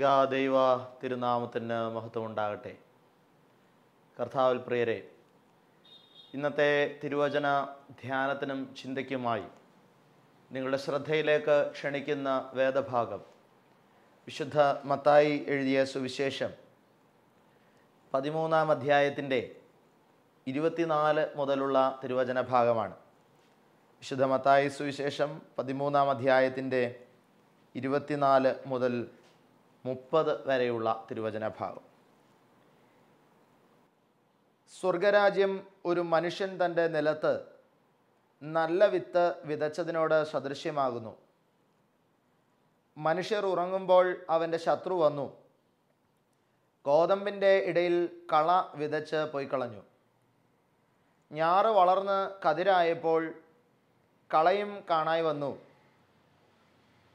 ഏക ദൈവ തിരുനാമത്തിന് മഹത്വം ഉണ്ടാകട്ടെ കർത്താവിൽ പ്രിയരെ ഇന്നത്തെ തിരുവചന ധ്യാനത്തിനും ചിന്തയ്ക്കുമായി നിങ്ങളുടെ ശ്രദ്ധയിലേക്ക് ക്ഷണിക്കുന്ന വേദഭാഗം വിശുദ്ധ മത്തായി എഴുതിയ സുവിശേഷം പതിമൂന്നാം അധ്യായത്തിൻ്റെ ഇരുപത്തിനാല് മുതലുള്ള തിരുവചന ഭാഗമാണ് വിശുദ്ധ മത്തായി സുവിശേഷം പതിമൂന്നാം അധ്യായത്തിൻ്റെ ഇരുപത്തിനാല് മുതൽ മുപ്പത് വരെയുള്ള തിരുവചന ഭാഗം സ്വർഗരാജ്യം ഒരു മനുഷ്യൻ തൻ്റെ നിലത്ത് നല്ല വിത്ത് വിതച്ചതിനോട് സദൃശ്യമാകുന്നു മനുഷ്യർ ഉറങ്ങുമ്പോൾ അവൻ്റെ ശത്രു വന്നു ഗോതമ്പിൻ്റെ ഇടയിൽ കള വിതച്ച് പോയിക്കളഞ്ഞു ഞാറ് വളർന്ന് കതിരായപ്പോൾ കളയും കാണായി വന്നു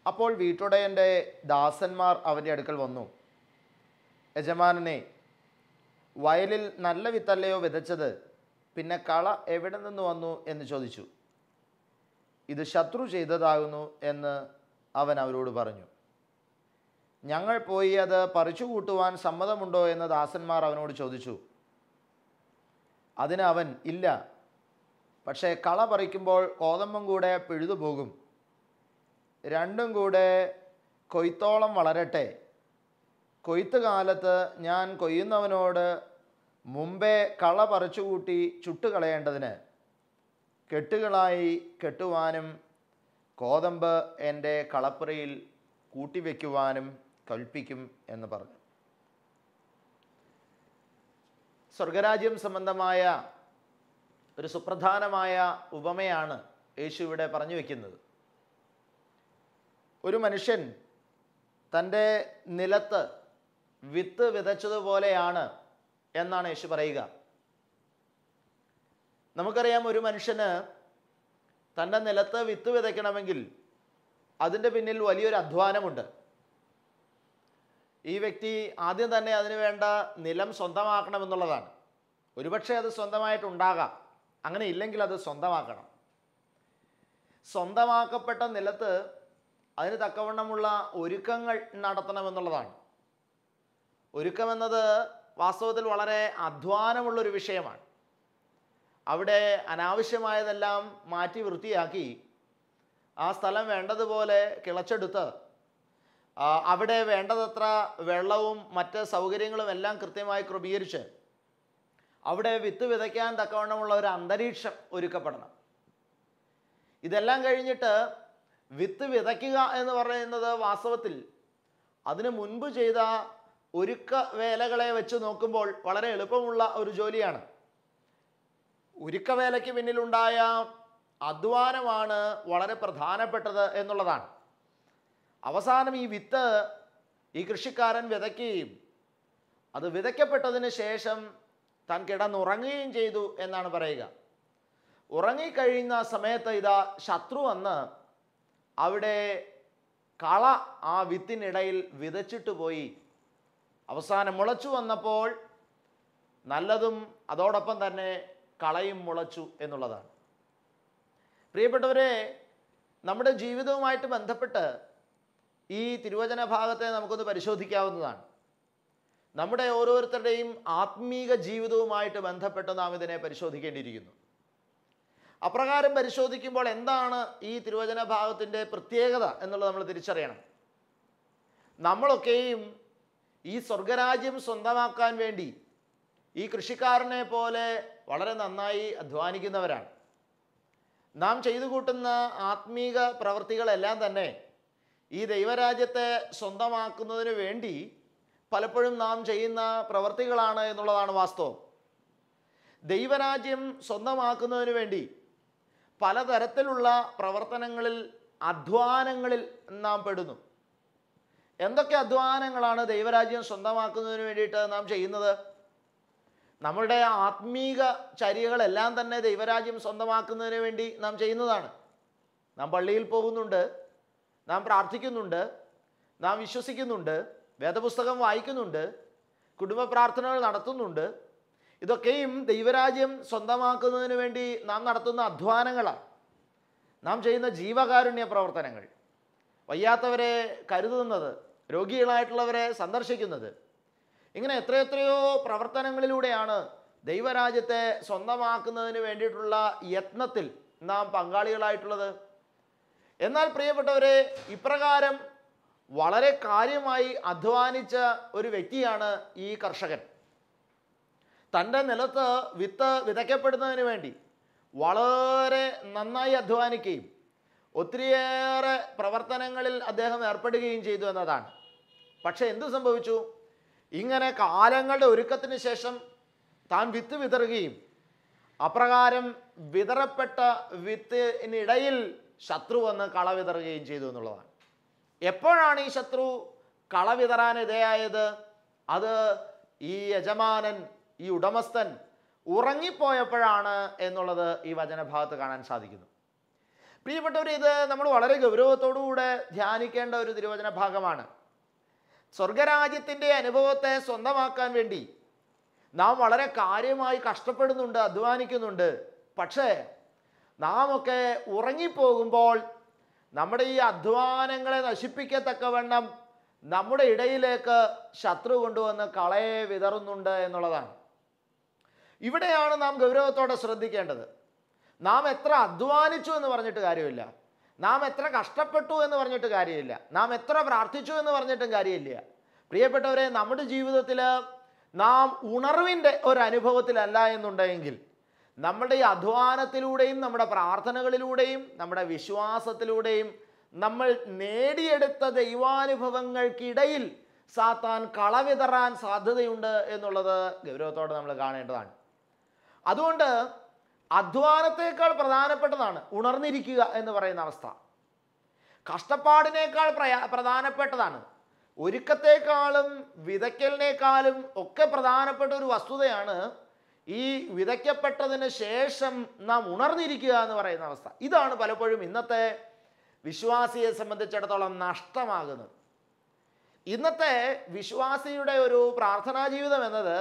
അപ്പോൾ വീട്ടുടയൻ്റെ ദാസന്മാർ അവൻ്റെ അടുക്കൽ വന്നു യജമാനനെ വയലിൽ നല്ല വിത്തല്ലയോ വിതച്ചത് പിന്നെ കള എവിടെ നിന്ന് വന്നു എന്ന് ചോദിച്ചു ഇത് ശത്രു ചെയ്തതാകുന്നു എന്ന് അവൻ അവരോട് പറഞ്ഞു ഞങ്ങൾ പോയി അത് പറിച്ചു കൂട്ടുവാൻ സമ്മതമുണ്ടോ എന്ന് ദാസന്മാർ അവനോട് ചോദിച്ചു അതിന് അവൻ ഇല്ല പക്ഷേ കള പറിക്കുമ്പോൾ കോതമ്പം കൂടെ പിഴുതുപോകും രണ്ടും കൂടെ കൊയ്ത്തോളം വളരട്ടെ കൊയ്ത്ത് കാലത്ത് ഞാൻ കൊയ്യുന്നവനോട് മുമ്പേ കള പറിച്ചുകൂട്ടി ചുട്ടുകളയേണ്ടതിന് കെട്ടുകളായി കെട്ടുവാനും കോതമ്പ് എൻ്റെ കളപ്പുറയിൽ കൂട്ടിവെക്കുവാനും കൽപ്പിക്കും എന്ന് പറഞ്ഞു സ്വർഗരാജ്യം സംബന്ധമായ ഒരു സുപ്രധാനമായ ഉപമയാണ് യേശു ഇവിടെ പറഞ്ഞു വയ്ക്കുന്നത് ഒരു മനുഷ്യൻ തൻ്റെ നിലത്ത് വിത്ത് വിതച്ചതുപോലെയാണ് എന്നാണ് യേശു പറയുക നമുക്കറിയാം ഒരു മനുഷ്യന് തൻ്റെ നിലത്ത് വിത്ത് വിതയ്ക്കണമെങ്കിൽ അതിൻ്റെ പിന്നിൽ വലിയൊരു അധ്വാനമുണ്ട് ഈ വ്യക്തി ആദ്യം തന്നെ അതിന് വേണ്ട നിലം സ്വന്തമാക്കണമെന്നുള്ളതാണ് ഒരുപക്ഷെ അത് സ്വന്തമായിട്ടുണ്ടാകാം അങ്ങനെ ഇല്ലെങ്കിൽ അത് സ്വന്തമാക്കണം സ്വന്തമാക്കപ്പെട്ട നിലത്ത് അതിന് തക്കവണ്ണമുള്ള ഒരുക്കങ്ങൾ നടത്തണമെന്നുള്ളതാണ് ഒരുക്കമെന്നത് വാസ്തവത്തിൽ വളരെ അധ്വാനമുള്ളൊരു വിഷയമാണ് അവിടെ അനാവശ്യമായതെല്ലാം മാറ്റി വൃത്തിയാക്കി ആ സ്ഥലം വേണ്ടതുപോലെ കിളച്ചെടുത്ത് അവിടെ വേണ്ടതത്ര വെള്ളവും മറ്റ് സൗകര്യങ്ങളും എല്ലാം കൃത്യമായി ക്രമീകരിച്ച് അവിടെ വിത്ത് വിതയ്ക്കാൻ തക്കവണ്ണമുള്ള ഒരു അന്തരീക്ഷം ഒരുക്കപ്പെടണം ഇതെല്ലാം കഴിഞ്ഞിട്ട് വിത്ത് വിതയ്ക്കുക എന്ന് പറയുന്നത് വാസ്തവത്തിൽ അതിനു മുൻപ് ചെയ്ത ഒരുക്ക വേലകളെ വെച്ച് നോക്കുമ്പോൾ വളരെ എളുപ്പമുള്ള ഒരു ജോലിയാണ് ഒരുക്ക വേലയ്ക്ക് പിന്നിലുണ്ടായ അധ്വാനമാണ് വളരെ പ്രധാനപ്പെട്ടത് എന്നുള്ളതാണ് അവസാനം ഈ വിത്ത് ഈ കൃഷിക്കാരൻ വിതയ്ക്കുകയും അത് വിതയ്ക്കപ്പെട്ടതിന് ശേഷം താൻ കിടന്നുറങ്ങുകയും ചെയ്തു എന്നാണ് പറയുക ഉറങ്ങിക്കഴിയുന്ന സമയത്ത് ഇതാ ശത്രു വന്ന് അവിടെ കള ആ വിത്തിനിടയിൽ വിതച്ചിട്ട് പോയി അവസാനം മുളച്ചു വന്നപ്പോൾ നല്ലതും അതോടൊപ്പം തന്നെ കളയും മുളച്ചു എന്നുള്ളതാണ് പ്രിയപ്പെട്ടവരെ നമ്മുടെ ജീവിതവുമായിട്ട് ബന്ധപ്പെട്ട് ഈ തിരുവചന ഭാഗത്തെ നമുക്കൊന്ന് പരിശോധിക്കാവുന്നതാണ് നമ്മുടെ ഓരോരുത്തരുടെയും ആത്മീക ജീവിതവുമായിട്ട് ബന്ധപ്പെട്ട് നാം ഇതിനെ പരിശോധിക്കേണ്ടിയിരിക്കുന്നു അപ്രകാരം പരിശോധിക്കുമ്പോൾ എന്താണ് ഈ തിരുവചന ഭാഗത്തിൻ്റെ പ്രത്യേകത എന്നുള്ളത് നമ്മൾ തിരിച്ചറിയണം നമ്മളൊക്കെയും ഈ സ്വർഗരാജ്യം സ്വന്തമാക്കാൻ വേണ്ടി ഈ കൃഷിക്കാരനെ പോലെ വളരെ നന്നായി അധ്വാനിക്കുന്നവരാണ് നാം ചെയ്തു കൂട്ടുന്ന ആത്മീക പ്രവൃത്തികളെല്ലാം തന്നെ ഈ ദൈവരാജ്യത്തെ സ്വന്തമാക്കുന്നതിന് വേണ്ടി പലപ്പോഴും നാം ചെയ്യുന്ന പ്രവൃത്തികളാണ് എന്നുള്ളതാണ് വാസ്തവം ദൈവരാജ്യം സ്വന്തമാക്കുന്നതിന് വേണ്ടി പലതരത്തിലുള്ള പ്രവർത്തനങ്ങളിൽ അധ്വാനങ്ങളിൽ നാം പെടുന്നു എന്തൊക്കെ അധ്വാനങ്ങളാണ് ദൈവരാജ്യം സ്വന്തമാക്കുന്നതിന് വേണ്ടിയിട്ട് നാം ചെയ്യുന്നത് നമ്മളുടെ ആത്മീക ചര്യകളെല്ലാം തന്നെ ദൈവരാജ്യം സ്വന്തമാക്കുന്നതിന് വേണ്ടി നാം ചെയ്യുന്നതാണ് നാം പള്ളിയിൽ പോകുന്നുണ്ട് നാം പ്രാർത്ഥിക്കുന്നുണ്ട് നാം വിശ്വസിക്കുന്നുണ്ട് വേദപുസ്തകം വായിക്കുന്നുണ്ട് കുടുംബ പ്രാർത്ഥനകൾ നടത്തുന്നുണ്ട് ഇതൊക്കെയും ദൈവരാജ്യം സ്വന്തമാക്കുന്നതിന് വേണ്ടി നാം നടത്തുന്ന അധ്വാനങ്ങളാണ് നാം ചെയ്യുന്ന ജീവകാരുണ്യ പ്രവർത്തനങ്ങൾ വയ്യാത്തവരെ കരുതുന്നത് രോഗികളായിട്ടുള്ളവരെ സന്ദർശിക്കുന്നത് ഇങ്ങനെ എത്രയെത്രയോ പ്രവർത്തനങ്ങളിലൂടെയാണ് ദൈവരാജ്യത്തെ സ്വന്തമാക്കുന്നതിന് വേണ്ടിയിട്ടുള്ള യത്നത്തിൽ നാം പങ്കാളികളായിട്ടുള്ളത് എന്നാൽ പ്രിയപ്പെട്ടവരെ ഇപ്രകാരം വളരെ കാര്യമായി അധ്വാനിച്ച ഒരു വ്യക്തിയാണ് ഈ കർഷകൻ തൻ്റെ നിലത്ത് വിത്ത് വിതയ്ക്കപ്പെടുന്നതിന് വേണ്ടി വളരെ നന്നായി അധ്വാനിക്കുകയും ഒത്തിരിയേറെ പ്രവർത്തനങ്ങളിൽ അദ്ദേഹം ഏർപ്പെടുകയും ചെയ്തു എന്നതാണ് പക്ഷേ എന്തു സംഭവിച്ചു ഇങ്ങനെ കാലങ്ങളുടെ ഒരുക്കത്തിന് ശേഷം താൻ വിത്ത് വിതറുകയും അപ്രകാരം വിതറപ്പെട്ട വിത്തിനിടയിൽ ശത്രു വന്ന് കള വിതറുകയും ചെയ്തു എന്നുള്ളതാണ് എപ്പോഴാണ് ഈ ശത്രു കള വിതറാൻ ഇടയായത് അത് ഈ യജമാനൻ ഈ ഉടമസ്ഥൻ ഉറങ്ങിപ്പോയപ്പോഴാണ് എന്നുള്ളത് ഈ വചനഭാഗത്ത് കാണാൻ സാധിക്കുന്നു പ്രിയപ്പെട്ടവർ ഇത് നമ്മൾ വളരെ ഗൗരവത്തോടുകൂടെ ധ്യാനിക്കേണ്ട ഒരു തിരുവചന ഭാഗമാണ് സ്വർഗരാജ്യത്തിൻ്റെ അനുഭവത്തെ സ്വന്തമാക്കാൻ വേണ്ടി നാം വളരെ കാര്യമായി കഷ്ടപ്പെടുന്നുണ്ട് അധ്വാനിക്കുന്നുണ്ട് പക്ഷേ നാം ഒക്കെ ഉറങ്ങിപ്പോകുമ്പോൾ നമ്മുടെ ഈ അധ്വാനങ്ങളെ നശിപ്പിക്കത്തക്കവണ്ണം നമ്മുടെ ഇടയിലേക്ക് ശത്രു കൊണ്ടുവന്ന് കളയെ വിതറുന്നുണ്ട് എന്നുള്ളതാണ് ഇവിടെയാണ് നാം ഗൗരവത്തോടെ ശ്രദ്ധിക്കേണ്ടത് നാം എത്ര അധ്വാനിച്ചു എന്ന് പറഞ്ഞിട്ട് കാര്യമില്ല നാം എത്ര കഷ്ടപ്പെട്ടു എന്ന് പറഞ്ഞിട്ട് കാര്യമില്ല നാം എത്ര പ്രാർത്ഥിച്ചു എന്ന് പറഞ്ഞിട്ടും കാര്യമില്ല പ്രിയപ്പെട്ടവരെ നമ്മുടെ ജീവിതത്തിൽ നാം ഉണർവിൻ്റെ ഒരു അനുഭവത്തിലല്ല എന്നുണ്ടെങ്കിൽ നമ്മുടെ ഈ അധ്വാനത്തിലൂടെയും നമ്മുടെ പ്രാർത്ഥനകളിലൂടെയും നമ്മുടെ വിശ്വാസത്തിലൂടെയും നമ്മൾ നേടിയെടുത്ത ദൈവാനുഭവങ്ങൾക്കിടയിൽ സാത്താൻ കളവിതറാൻ സാധ്യതയുണ്ട് എന്നുള്ളത് ഗൗരവത്തോടെ നമ്മൾ കാണേണ്ടതാണ് അതുകൊണ്ട് അധ്വാനത്തേക്കാൾ പ്രധാനപ്പെട്ടതാണ് ഉണർന്നിരിക്കുക എന്ന് പറയുന്ന അവസ്ഥ കഷ്ടപ്പാടിനേക്കാൾ പ്രയാ പ്രധാനപ്പെട്ടതാണ് ഒരുക്കത്തേക്കാളും വിതയ്ക്കലിനേക്കാളും ഒക്കെ പ്രധാനപ്പെട്ട ഒരു വസ്തുതയാണ് ഈ വിതയ്ക്കപ്പെട്ടതിന് ശേഷം നാം ഉണർന്നിരിക്കുക എന്ന് പറയുന്ന അവസ്ഥ ഇതാണ് പലപ്പോഴും ഇന്നത്തെ വിശ്വാസിയെ സംബന്ധിച്ചിടത്തോളം നഷ്ടമാകുന്നത് ഇന്നത്തെ വിശ്വാസിയുടെ ഒരു പ്രാർത്ഥനാ ജീവിതം എന്നത്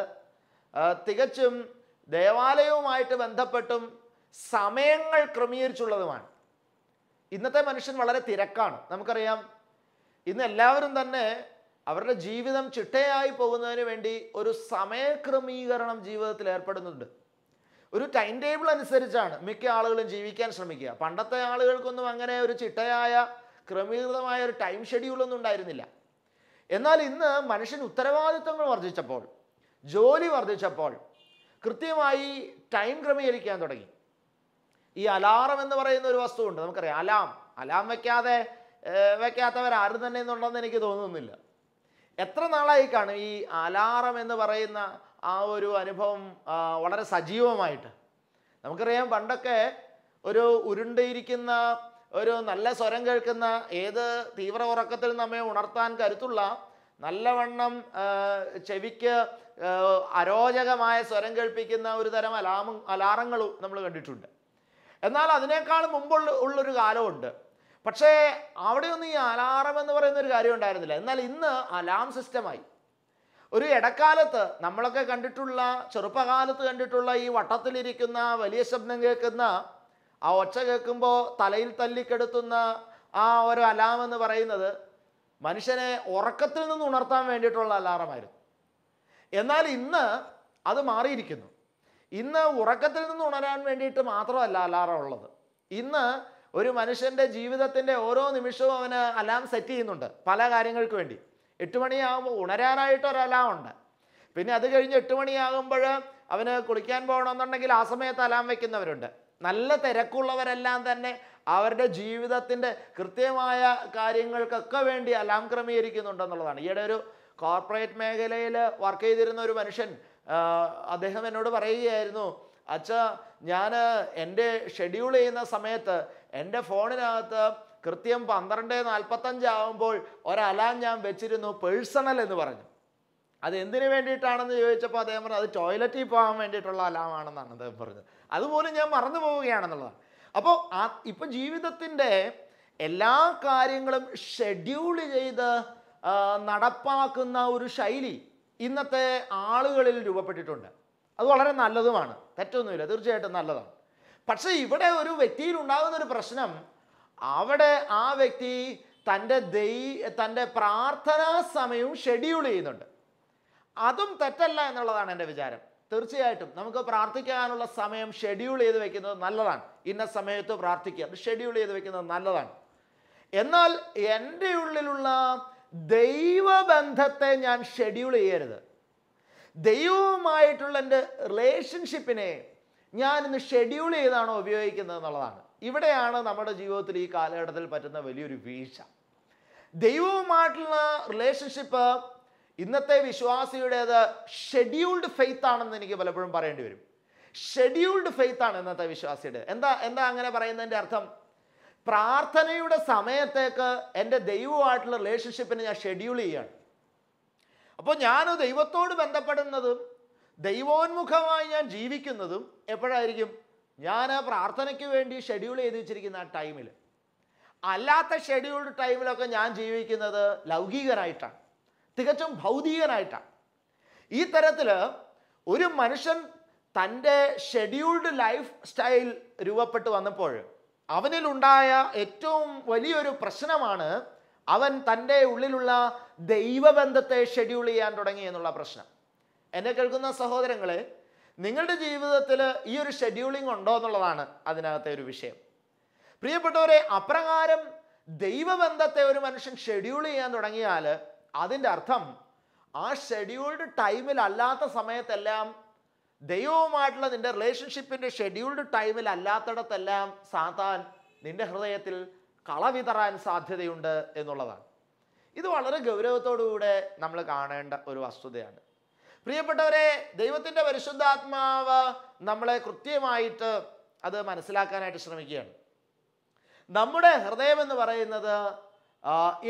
തികച്ചും ദേവാലയവുമായിട്ട് ബന്ധപ്പെട്ടും സമയങ്ങൾ ക്രമീകരിച്ചുള്ളതുമാണ് ഇന്നത്തെ മനുഷ്യൻ വളരെ തിരക്കാണ് നമുക്കറിയാം ഇന്ന് എല്ലാവരും തന്നെ അവരുടെ ജീവിതം ചിട്ടയായി പോകുന്നതിന് വേണ്ടി ഒരു സമയക്രമീകരണം ജീവിതത്തിൽ ഏർപ്പെടുന്നുണ്ട് ഒരു ടൈം ടേബിൾ അനുസരിച്ചാണ് മിക്ക ആളുകളും ജീവിക്കാൻ ശ്രമിക്കുക പണ്ടത്തെ ആളുകൾക്കൊന്നും അങ്ങനെ ഒരു ചിട്ടയായ ക്രമീകൃതമായ ഒരു ടൈം ഷെഡ്യൂളൊന്നും ഉണ്ടായിരുന്നില്ല എന്നാൽ ഇന്ന് മനുഷ്യൻ ഉത്തരവാദിത്വങ്ങൾ വർദ്ധിച്ചപ്പോൾ ജോലി വർദ്ധിച്ചപ്പോൾ കൃത്യമായി ടൈം ക്രമീകരിക്കാൻ തുടങ്ങി ഈ അലാറം എന്ന് പറയുന്ന ഒരു വസ്തുവുണ്ട് നമുക്കറിയാം അലാം അലാം വയ്ക്കാതെ വയ്ക്കാത്തവരാരും തന്നെ എന്നുണ്ടെന്ന് എനിക്ക് തോന്നുന്നില്ല എത്ര നാളായി കാണും ഈ അലാറം എന്ന് പറയുന്ന ആ ഒരു അനുഭവം വളരെ സജീവമായിട്ട് നമുക്കറിയാം പണ്ടൊക്കെ ഒരു ഉരുണ്ടിയിരിക്കുന്ന ഒരു നല്ല സ്വരം കേൾക്കുന്ന ഏത് തീവ്ര ഉറക്കത്തിൽ നമ്മെ ഉണർത്താൻ കരുത്തുള്ള നല്ലവണ്ണം ചെവിക്ക് അരോചകമായ സ്വരം കേൾപ്പിക്കുന്ന ഒരു തരം അലാമും അലാറങ്ങളും നമ്മൾ കണ്ടിട്ടുണ്ട് എന്നാൽ അതിനേക്കാൾ മുമ്പുള്ള ഉള്ളൊരു കാലമുണ്ട് പക്ഷേ അവിടെയൊന്നും ഈ അലാറം എന്ന് പറയുന്ന ഒരു കാര്യം ഉണ്ടായിരുന്നില്ല എന്നാൽ ഇന്ന് അലാം സിസ്റ്റമായി ഒരു ഇടക്കാലത്ത് നമ്മളൊക്കെ കണ്ടിട്ടുള്ള ചെറുപ്പകാലത്ത് കണ്ടിട്ടുള്ള ഈ വട്ടത്തിലിരിക്കുന്ന വലിയ ശബ്ദം കേൾക്കുന്ന ആ ഒച്ച കേൾക്കുമ്പോൾ തലയിൽ തല്ലിക്കെടുത്തുന്ന ആ ഒരു അലാം എന്ന് പറയുന്നത് മനുഷ്യനെ ഉറക്കത്തിൽ നിന്ന് ഉണർത്താൻ വേണ്ടിയിട്ടുള്ള അലാറമായിരുന്നു എന്നാൽ ഇന്ന് അത് മാറിയിരിക്കുന്നു ഇന്ന് ഉറക്കത്തിൽ നിന്ന് ഉണരാൻ വേണ്ടിയിട്ട് മാത്രമല്ല അലാറം ഉള്ളത് ഇന്ന് ഒരു മനുഷ്യൻ്റെ ജീവിതത്തിൻ്റെ ഓരോ നിമിഷവും അവന് അലാം സെറ്റ് ചെയ്യുന്നുണ്ട് പല കാര്യങ്ങൾക്ക് വേണ്ടി എട്ട് മണിയാകുമ്പോൾ ഉണരാനായിട്ട് ഒരു അലാം ഉണ്ട് പിന്നെ അത് കഴിഞ്ഞ് എട്ട് മണിയാകുമ്പോൾ അവന് കുളിക്കാൻ പോകണമെന്നുണ്ടെങ്കിൽ ആ സമയത്ത് അലാം വയ്ക്കുന്നവരുണ്ട് നല്ല തിരക്കുള്ളവരെല്ലാം തന്നെ അവരുടെ ജീവിതത്തിൻ്റെ കൃത്യമായ കാര്യങ്ങൾക്കൊക്കെ വേണ്ടി അലാം ക്രമീകരിക്കുന്നുണ്ടെന്നുള്ളതാണ് ഈയിടെ ഒരു കോർപ്പറേറ്റ് മേഖലയിൽ വർക്ക് ചെയ്തിരുന്ന ഒരു മനുഷ്യൻ അദ്ദേഹം എന്നോട് പറയുകയായിരുന്നു അച്ഛ ഞാൻ എൻ്റെ ഷെഡ്യൂൾ ചെയ്യുന്ന സമയത്ത് എൻ്റെ ഫോണിനകത്ത് കൃത്യം പന്ത്രണ്ട് നാൽപ്പത്തഞ്ചാവുമ്പോൾ ഒരലാം ഞാൻ വെച്ചിരുന്നു പേഴ്സണൽ എന്ന് പറഞ്ഞു അത് എന്തിനു വേണ്ടിയിട്ടാണെന്ന് ചോദിച്ചപ്പോൾ അദ്ദേഹം പറഞ്ഞു അത് ടോയ്ലറ്റിൽ പോകാൻ വേണ്ടിയിട്ടുള്ള അലാമാണെന്നാണ് അദ്ദേഹം പറഞ്ഞത് അതുപോലും ഞാൻ മറന്നു പോവുകയാണെന്നുള്ളതാണ് അപ്പോൾ ആ ഇപ്പം ജീവിതത്തിൻ്റെ എല്ലാ കാര്യങ്ങളും ഷെഡ്യൂൾ ചെയ്ത് നടപ്പാക്കുന്ന ഒരു ശൈലി ഇന്നത്തെ ആളുകളിൽ രൂപപ്പെട്ടിട്ടുണ്ട് അത് വളരെ നല്ലതുമാണ് തെറ്റൊന്നുമില്ല തീർച്ചയായിട്ടും നല്ലതാണ് പക്ഷേ ഇവിടെ ഒരു വ്യക്തിയിൽ ഉണ്ടാകുന്ന ഒരു പ്രശ്നം അവിടെ ആ വ്യക്തി തൻ്റെ ദൈ തൻ്റെ പ്രാർത്ഥനാ സമയവും ഷെഡ്യൂൾ ചെയ്യുന്നുണ്ട് അതും തെറ്റല്ല എന്നുള്ളതാണ് എൻ്റെ വിചാരം തീർച്ചയായിട്ടും നമുക്ക് പ്രാർത്ഥിക്കാനുള്ള സമയം ഷെഡ്യൂൾ ചെയ്ത് വെക്കുന്നത് നല്ലതാണ് ഇന്ന സമയത്ത് പ്രാർത്ഥിക്കുക അത് ഷെഡ്യൂൾ ചെയ്ത് വെക്കുന്നത് നല്ലതാണ് എന്നാൽ എൻ്റെ ഉള്ളിലുള്ള ദൈവബന്ധത്തെ ഞാൻ ഷെഡ്യൂൾ ചെയ്യരുത് ദൈവവുമായിട്ടുള്ള എൻ്റെ റിലേഷൻഷിപ്പിനെ ഞാൻ ഇന്ന് ഷെഡ്യൂൾ ചെയ്താണോ ഉപയോഗിക്കുന്നത് എന്നുള്ളതാണ് ഇവിടെയാണ് നമ്മുടെ ജീവിതത്തിൽ ഈ കാലഘട്ടത്തിൽ പറ്റുന്ന വലിയൊരു വീഴ്ച ദൈവവുമായിട്ടുള്ള റിലേഷൻഷിപ്പ് ഇന്നത്തെ വിശ്വാസിയുടേത് ഷെഡ്യൂൾഡ് ഫെയ്ത്ത് ആണെന്ന് എനിക്ക് പലപ്പോഴും പറയേണ്ടി വരും ഷെഡ്യൂൾഡ് ഫെയ്ത്ത് ആണ് ഇന്നത്തെ വിശ്വാസിയുടെ എന്താ എന്താ അങ്ങനെ പറയുന്നതിൻ്റെ അർത്ഥം പ്രാർത്ഥനയുടെ സമയത്തേക്ക് എൻ്റെ ദൈവമായിട്ടുള്ള റിലേഷൻഷിപ്പിനെ ഞാൻ ഷെഡ്യൂൾ ചെയ്യാണ് അപ്പോൾ ഞാൻ ദൈവത്തോട് ബന്ധപ്പെടുന്നതും ദൈവോന്മുഖമായി ഞാൻ ജീവിക്കുന്നതും എപ്പോഴായിരിക്കും ഞാൻ പ്രാർത്ഥനയ്ക്ക് വേണ്ടി ഷെഡ്യൂൾ ചെയ്ത് വെച്ചിരിക്കുന്ന ആ ടൈമിൽ അല്ലാത്ത ഷെഡ്യൂൾഡ് ടൈമിലൊക്കെ ഞാൻ ജീവിക്കുന്നത് ലൗകികരായിട്ടാണ് തികച്ചും ഭൗതികനായിട്ടാണ് ഈ തരത്തിൽ ഒരു മനുഷ്യൻ തൻ്റെ ഷെഡ്യൂൾഡ് ലൈഫ് സ്റ്റൈൽ രൂപപ്പെട്ട് വന്നപ്പോൾ അവനിലുണ്ടായ ഏറ്റവും വലിയൊരു പ്രശ്നമാണ് അവൻ തൻ്റെ ഉള്ളിലുള്ള ദൈവബന്ധത്തെ ഷെഡ്യൂൾ ചെയ്യാൻ തുടങ്ങി എന്നുള്ള പ്രശ്നം എന്നെ കേൾക്കുന്ന സഹോദരങ്ങളെ നിങ്ങളുടെ ജീവിതത്തിൽ ഈ ഒരു ഷെഡ്യൂളിംഗ് ഉണ്ടോ എന്നുള്ളതാണ് അതിനകത്തെ ഒരു വിഷയം പ്രിയപ്പെട്ടവരെ അപ്രകാരം ദൈവബന്ധത്തെ ഒരു മനുഷ്യൻ ഷെഡ്യൂൾ ചെയ്യാൻ തുടങ്ങിയാൽ അതിൻ്റെ അർത്ഥം ആ ഷെഡ്യൂൾഡ് ടൈമിൽ അല്ലാത്ത സമയത്തെല്ലാം ദൈവവുമായിട്ടുള്ള നിന്റെ റിലേഷൻഷിപ്പിൻ്റെ ഷെഡ്യൂൾഡ് ടൈമിൽ അല്ലാത്തിടത്തെല്ലാം സാത്താൻ നിന്റെ ഹൃദയത്തിൽ കളവിതറാൻ സാധ്യതയുണ്ട് എന്നുള്ളതാണ് ഇത് വളരെ ഗൗരവത്തോടുകൂടെ നമ്മൾ കാണേണ്ട ഒരു വസ്തുതയാണ് പ്രിയപ്പെട്ടവരെ ദൈവത്തിൻ്റെ പരിശുദ്ധാത്മാവ് നമ്മളെ കൃത്യമായിട്ട് അത് മനസ്സിലാക്കാനായിട്ട് ശ്രമിക്കുകയാണ് നമ്മുടെ ഹൃദയം എന്ന് പറയുന്നത്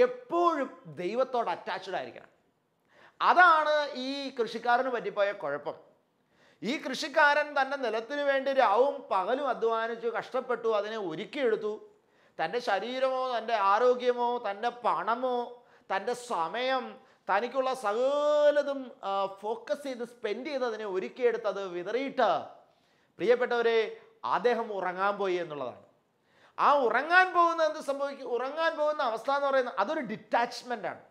എപ്പോഴും ദൈവത്തോട് അറ്റാച്ച്ഡ് ആയിരിക്കണം അതാണ് ഈ കൃഷിക്കാരന് പറ്റിപ്പോയ കുഴപ്പം ഈ കൃഷിക്കാരൻ തൻ്റെ നിലത്തിന് വേണ്ടി രാവും പകലും അധ്വാനിച്ചു കഷ്ടപ്പെട്ടു അതിനെ ഒരുക്കിയെടുത്തു തൻ്റെ ശരീരമോ തൻ്റെ ആരോഗ്യമോ തൻ്റെ പണമോ തൻ്റെ സമയം തനിക്കുള്ള സകലതും ഫോക്കസ് ചെയ്ത് സ്പെൻഡ് ചെയ്ത് അതിനെ അത് വിതറിയിട്ട് പ്രിയപ്പെട്ടവരെ അദ്ദേഹം ഉറങ്ങാൻ പോയി എന്നുള്ളതാണ് ആ ഉറങ്ങാൻ പോകുന്ന എന്ത് സംഭവിക്കും ഉറങ്ങാൻ പോകുന്ന അവസ്ഥ എന്ന് പറയുന്നത് അതൊരു ഡിറ്റാച്ച്മെൻ്റ് ആണ്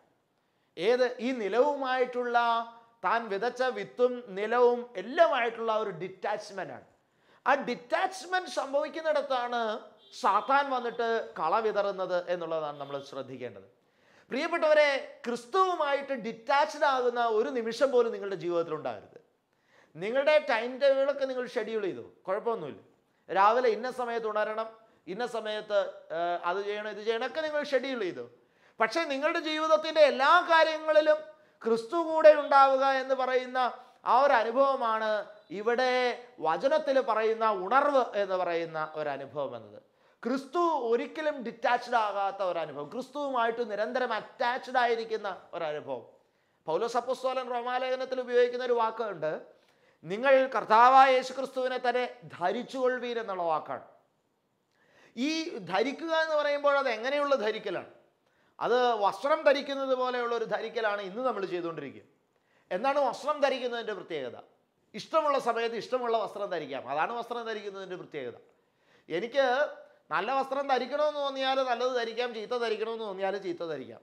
ഏത് ഈ നിലവുമായിട്ടുള്ള താൻ വിതച്ച വിത്തും നിലവും എല്ലാമായിട്ടുള്ള ഒരു ഡിറ്റാച്ച്മെൻ്റ് ആണ് ആ ഡിറ്റാച്ച്മെൻ്റ് സംഭവിക്കുന്നിടത്താണ് സാത്താൻ വന്നിട്ട് കള വിതറുന്നത് എന്നുള്ളതാണ് നമ്മൾ ശ്രദ്ധിക്കേണ്ടത് പ്രിയപ്പെട്ടവരെ ക്രിസ്തുവുമായിട്ട് ഡിറ്റാച്ച്ഡ് ആകുന്ന ഒരു നിമിഷം പോലും നിങ്ങളുടെ ജീവിതത്തിൽ ഉണ്ടാകരുത് നിങ്ങളുടെ ടൈം ടേബിളൊക്കെ നിങ്ങൾ ഷെഡ്യൂൾ ചെയ്തു കുഴപ്പമൊന്നുമില്ല രാവിലെ ഇന്ന സമയത്ത് ഉണരണം ഇന്ന സമയത്ത് അത് ചെയ്യണം ഇത് ചെയ്യണം ഒക്കെ നിങ്ങൾ ഷെഡ്യൂൾ ചെയ്തു പക്ഷേ നിങ്ങളുടെ ജീവിതത്തിൻ്റെ എല്ലാ കാര്യങ്ങളിലും ക്രിസ്തു കൂടെ ഉണ്ടാവുക എന്ന് പറയുന്ന ആ ഒരു അനുഭവമാണ് ഇവിടെ വചനത്തിൽ പറയുന്ന ഉണർവ് എന്ന് പറയുന്ന ഒരു അനുഭവം എന്നത് ക്രിസ്തു ഒരിക്കലും ഡിറ്റാച്ച്ഡ് ആകാത്ത ഒരു അനുഭവം ക്രിസ്തുവുമായിട്ട് നിരന്തരം അറ്റാച്ച്ഡ് ആയിരിക്കുന്ന ഒരു അനുഭവം പൗലോസപ്പസ്തോലൻ റോമാലേഖനത്തിൽ ഉപയോഗിക്കുന്ന ഒരു വാക്കുണ്ട് നിങ്ങൾ കർത്താവായ യേശു ക്രിസ്തുവിനെ തന്നെ ധരിച്ചുകൊള്ളുവീൻ എന്നുള്ള വാക്കാണ് ഈ ധരിക്കുക എന്ന് പറയുമ്പോൾ അത് എങ്ങനെയുള്ള ധരിക്കലാണ് അത് വസ്ത്രം ധരിക്കുന്നത് പോലെയുള്ള ഒരു ധരിക്കലാണ് ഇന്ന് നമ്മൾ ചെയ്തുകൊണ്ടിരിക്കുക എന്താണ് വസ്ത്രം ധരിക്കുന്നതിൻ്റെ പ്രത്യേകത ഇഷ്ടമുള്ള സമയത്ത് ഇഷ്ടമുള്ള വസ്ത്രം ധരിക്കാം അതാണ് വസ്ത്രം ധരിക്കുന്നതിൻ്റെ പ്രത്യേകത എനിക്ക് നല്ല വസ്ത്രം ധരിക്കണമെന്ന് തോന്നിയാൽ നല്ലത് ധരിക്കാം ചീത്ത ധരിക്കണമെന്ന് തോന്നിയാൽ ചീത്ത ധരിക്കാം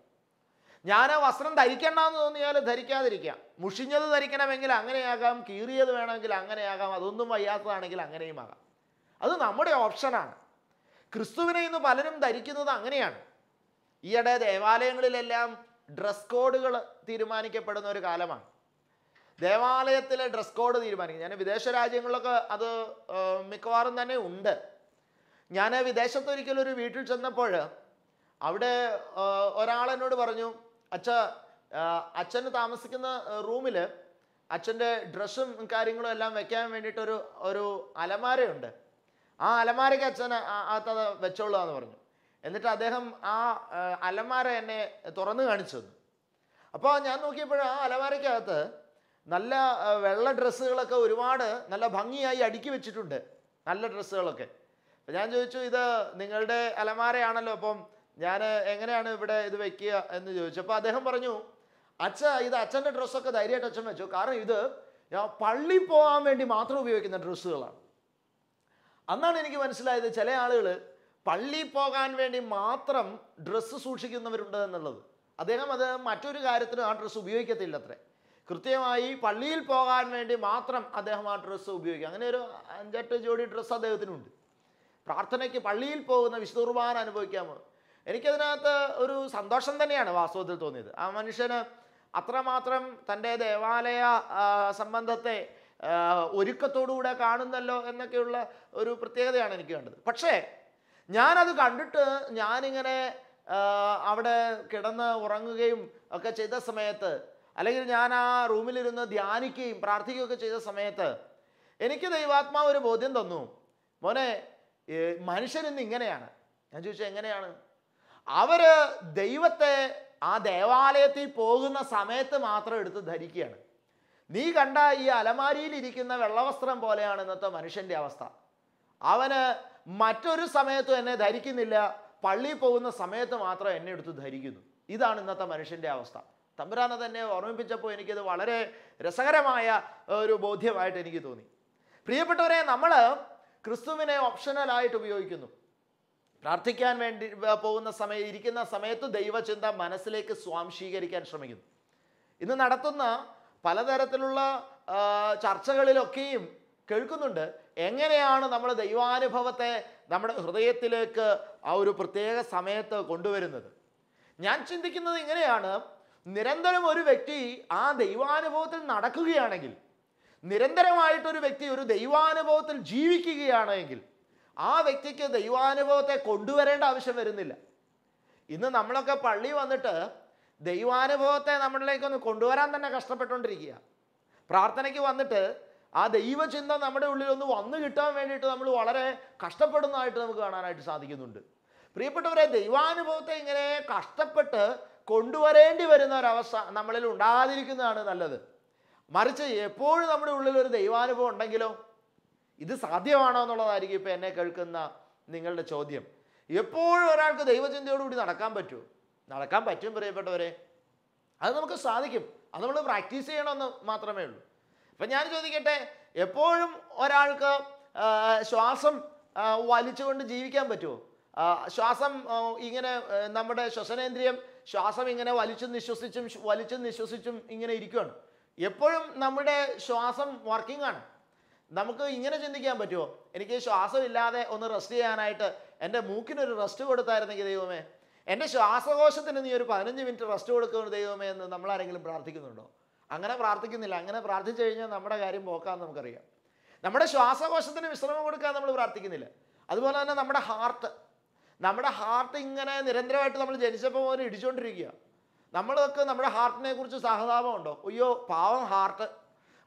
ഞാൻ ആ വസ്ത്രം ധരിക്കണ്ട എന്ന് തോന്നിയാൽ ധരിക്കാതിരിക്കാം മുഷിഞ്ഞത് ധരിക്കണമെങ്കിൽ അങ്ങനെയാകാം കീറിയത് വേണമെങ്കിൽ അങ്ങനെയാകാം അതൊന്നും വയ്യാത്തതാണെങ്കിൽ അങ്ങനെയും ആകാം അത് നമ്മുടെ ഓപ്ഷനാണ് ക്രിസ്തുവിനെ ഇന്ന് പലരും ധരിക്കുന്നത് അങ്ങനെയാണ് ഈയിടെ ദേവാലയങ്ങളിലെല്ലാം ഡ്രസ് കോഡുകൾ തീരുമാനിക്കപ്പെടുന്ന ഒരു കാലമാണ് ദേവാലയത്തിലെ ഡ്രസ് കോഡ് തീരുമാനിക്കും ഞാൻ വിദേശ രാജ്യങ്ങളിലൊക്കെ അത് മിക്കവാറും തന്നെ ഉണ്ട് ഞാൻ വിദേശത്ത് ഒരിക്കലും ഒരു വീട്ടിൽ ചെന്നപ്പോൾ അവിടെ ഒരാൾ എന്നോട് പറഞ്ഞു അച്ഛ അച്ഛൻ താമസിക്കുന്ന റൂമിൽ അച്ഛൻ്റെ ഡ്രസ്സും കാര്യങ്ങളും എല്ലാം വെക്കാൻ വേണ്ടിയിട്ടൊരു ഒരു അലമാരയുണ്ട് ആ അലമാരയ്ക്ക് അച്ഛൻ അകത്തത് വെച്ചോളുക എന്ന് പറഞ്ഞു എന്നിട്ട് അദ്ദേഹം ആ അലമാര എന്നെ തുറന്നു കാണിച്ചു തന്നു അപ്പോൾ ഞാൻ നോക്കിയപ്പോൾ ആ അലമാരയ്ക്കകത്ത് നല്ല വെള്ള ഡ്രസ്സുകളൊക്കെ ഒരുപാട് നല്ല ഭംഗിയായി അടുക്കി വെച്ചിട്ടുണ്ട് നല്ല ഡ്രസ്സുകളൊക്കെ അപ്പം ഞാൻ ചോദിച്ചു ഇത് നിങ്ങളുടെ അലമാരയാണല്ലോ അപ്പം ഞാൻ എങ്ങനെയാണ് ഇവിടെ ഇത് വെക്കുക എന്ന് ചോദിച്ചു അപ്പോൾ അദ്ദേഹം പറഞ്ഞു അച്ഛ ഇത് അച്ഛൻ്റെ ഡ്രസ്സൊക്കെ ധൈര്യമായിട്ട് അച്ഛൻ വെച്ചു കാരണം ഇത് പള്ളി പോകാൻ വേണ്ടി മാത്രം ഉപയോഗിക്കുന്ന ഡ്രസ്സുകളാണ് അന്നാണ് എനിക്ക് മനസ്സിലായത് ചില ആളുകൾ പള്ളിയിൽ പോകാൻ വേണ്ടി മാത്രം ഡ്രസ്സ് സൂക്ഷിക്കുന്നവരുണ്ട് എന്നുള്ളത് അദ്ദേഹം അത് മറ്റൊരു കാര്യത്തിനും ആ ഡ്രസ്സ് ഉപയോഗിക്കത്തില്ല അത്രേ കൃത്യമായി പള്ളിയിൽ പോകാൻ വേണ്ടി മാത്രം അദ്ദേഹം ആ ഡ്രസ്സ് ഉപയോഗിക്കും അങ്ങനെ ഒരു അഞ്ചെട്ട് ജോഡി ഡ്രസ്സ് അദ്ദേഹത്തിനുണ്ട് പ്രാർത്ഥനയ്ക്ക് പള്ളിയിൽ പോകുന്ന വിശുദ്ധ കുർബാന അനുഭവിക്കാമോ എനിക്കതിനകത്ത് ഒരു സന്തോഷം തന്നെയാണ് വാസ്തവത്തിൽ തോന്നിയത് ആ മനുഷ്യന് അത്രമാത്രം തൻ്റെ ദേവാലയ സംബന്ധത്തെ ഒരുക്കത്തോടുകൂടെ കാണുന്നല്ലോ എന്നൊക്കെയുള്ള ഒരു പ്രത്യേകതയാണ് എനിക്ക് വേണ്ടത് പക്ഷേ ഞാനത് കണ്ടിട്ട് ഞാനിങ്ങനെ അവിടെ കിടന്ന് ഉറങ്ങുകയും ഒക്കെ ചെയ്ത സമയത്ത് അല്ലെങ്കിൽ ഞാൻ ആ റൂമിലിരുന്ന് ധ്യാനിക്കുകയും പ്രാർത്ഥിക്കുകയൊക്കെ ചെയ്ത സമയത്ത് എനിക്ക് ദൈവാത്മാവ് ഒരു ബോധ്യം തന്നു മോനെ ഇന്ന് ഇങ്ങനെയാണ് ഞാൻ ചോദിച്ചാൽ എങ്ങനെയാണ് അവർ ദൈവത്തെ ആ ദേവാലയത്തിൽ പോകുന്ന സമയത്ത് മാത്രം എടുത്ത് ധരിക്കുകയാണ് നീ കണ്ട ഈ അലമാരിയിൽ ഇരിക്കുന്ന വെള്ളവസ്ത്രം പോലെയാണ് ഇന്നത്തെ മനുഷ്യൻ്റെ അവസ്ഥ അവന് മറ്റൊരു സമയത്തും എന്നെ ധരിക്കുന്നില്ല പള്ളിയിൽ പോകുന്ന സമയത്ത് മാത്രം എന്നെ എടുത്ത് ധരിക്കുന്നു ഇതാണ് ഇന്നത്തെ മനുഷ്യൻ്റെ അവസ്ഥ തമ്പുരാനെ തന്നെ ഓർമ്മിപ്പിച്ചപ്പോൾ എനിക്കത് വളരെ രസകരമായ ഒരു ബോധ്യമായിട്ട് എനിക്ക് തോന്നി പ്രിയപ്പെട്ടവരെ നമ്മൾ ക്രിസ്തുവിനെ ഓപ്ഷണലായിട്ട് ഉപയോഗിക്കുന്നു പ്രാർത്ഥിക്കാൻ വേണ്ടി പോകുന്ന സമയം ഇരിക്കുന്ന സമയത്ത് ദൈവചിന്ത മനസ്സിലേക്ക് സ്വാംശീകരിക്കാൻ ശ്രമിക്കുന്നു ഇന്ന് നടത്തുന്ന പലതരത്തിലുള്ള ചർച്ചകളിലൊക്കെയും കേൾക്കുന്നുണ്ട് എങ്ങനെയാണ് നമ്മൾ ദൈവാനുഭവത്തെ നമ്മുടെ ഹൃദയത്തിലേക്ക് ആ ഒരു പ്രത്യേക സമയത്ത് കൊണ്ടുവരുന്നത് ഞാൻ ചിന്തിക്കുന്നത് ഇങ്ങനെയാണ് നിരന്തരം ഒരു വ്യക്തി ആ ദൈവാനുഭവത്തിൽ നടക്കുകയാണെങ്കിൽ നിരന്തരമായിട്ടൊരു വ്യക്തി ഒരു ദൈവാനുഭവത്തിൽ ജീവിക്കുകയാണെങ്കിൽ ആ വ്യക്തിക്ക് ദൈവാനുഭവത്തെ കൊണ്ടുവരേണ്ട ആവശ്യം വരുന്നില്ല ഇന്ന് നമ്മളൊക്കെ പള്ളി വന്നിട്ട് ദൈവാനുഭവത്തെ നമ്മളിലേക്കൊന്ന് കൊണ്ടുവരാൻ തന്നെ കഷ്ടപ്പെട്ടുകൊണ്ടിരിക്കുക പ്രാർത്ഥനയ്ക്ക് വന്നിട്ട് ആ ദൈവചിന്ത നമ്മുടെ ഉള്ളിൽ ഒന്ന് വന്നു കിട്ടാൻ വേണ്ടിയിട്ട് നമ്മൾ വളരെ കഷ്ടപ്പെടുന്നതായിട്ട് നമുക്ക് കാണാനായിട്ട് സാധിക്കുന്നുണ്ട് പ്രിയപ്പെട്ടവരെ ദൈവാനുഭവത്തെ ഇങ്ങനെ കഷ്ടപ്പെട്ട് കൊണ്ടുവരേണ്ടി വരുന്ന ഒരവസ്ഥ നമ്മളിൽ ഉണ്ടാകാതിരിക്കുന്നതാണ് നല്ലത് മറിച്ച് എപ്പോഴും നമ്മുടെ ഉള്ളിൽ ഒരു ദൈവാനുഭവം ഉണ്ടെങ്കിലോ ഇത് സാധ്യമാണോ എന്നുള്ളതായിരിക്കും ഇപ്പം എന്നെ കേൾക്കുന്ന നിങ്ങളുടെ ചോദ്യം എപ്പോഴും ഒരാൾക്ക് ദൈവചിന്തയോടുകൂടി നടക്കാൻ പറ്റുമോ നടക്കാൻ പറ്റും പ്രിയപ്പെട്ടവരെ അത് നമുക്ക് സാധിക്കും അത് നമ്മൾ പ്രാക്ടീസ് ചെയ്യണമെന്ന് മാത്രമേ ഉള്ളൂ അപ്പം ഞാൻ ചോദിക്കട്ടെ എപ്പോഴും ഒരാൾക്ക് ശ്വാസം വലിച്ചുകൊണ്ട് ജീവിക്കാൻ പറ്റുമോ ശ്വാസം ഇങ്ങനെ നമ്മുടെ ശ്വസനേന്ദ്രിയം ശ്വാസം ഇങ്ങനെ വലിച്ചും നിശ്വസിച്ചും വലിച്ചും നിശ്വസിച്ചും ഇങ്ങനെ ഇരിക്കുകയാണ് എപ്പോഴും നമ്മുടെ ശ്വാസം വർക്കിംഗ് ആണ് നമുക്ക് ഇങ്ങനെ ചിന്തിക്കാൻ പറ്റുമോ എനിക്ക് ശ്വാസം ഇല്ലാതെ ഒന്ന് റെസ്റ്റ് ചെയ്യാനായിട്ട് എൻ്റെ മൂക്കിനൊരു റെസ്റ്റ് കൊടുത്തായിരുന്നെങ്കിൽ ദൈവമേ എൻ്റെ ശ്വാസകോശത്തിന് നീ ഒരു പതിനഞ്ച് മിനിറ്റ് റെസ്റ്റ് കൊടുക്കുന്ന ദൈവമേ എന്ന് നമ്മളാരെങ്കിലും പ്രാർത്ഥിക്കുന്നുണ്ടോ അങ്ങനെ പ്രാർത്ഥിക്കുന്നില്ല അങ്ങനെ പ്രാർത്ഥിച്ചു കഴിഞ്ഞാൽ നമ്മുടെ കാര്യം പോക്കാന്ന് നമുക്കറിയാം നമ്മുടെ ശ്വാസകോശത്തിന് വിശ്രമം കൊടുക്കാൻ നമ്മൾ പ്രാർത്ഥിക്കുന്നില്ല അതുപോലെ തന്നെ നമ്മുടെ ഹാർട്ട് നമ്മുടെ ഹാർട്ട് ഇങ്ങനെ നിരന്തരമായിട്ട് നമ്മൾ ജനിച്ചപ്പോൾ മുതൽ ഇടിച്ചുകൊണ്ടിരിക്കുക നമ്മളൊക്കെ നമ്മുടെ ഹാർട്ടിനെ കുറിച്ച് സഹതാപമുണ്ടോ അയ്യോ പാവം ഹാർട്ട്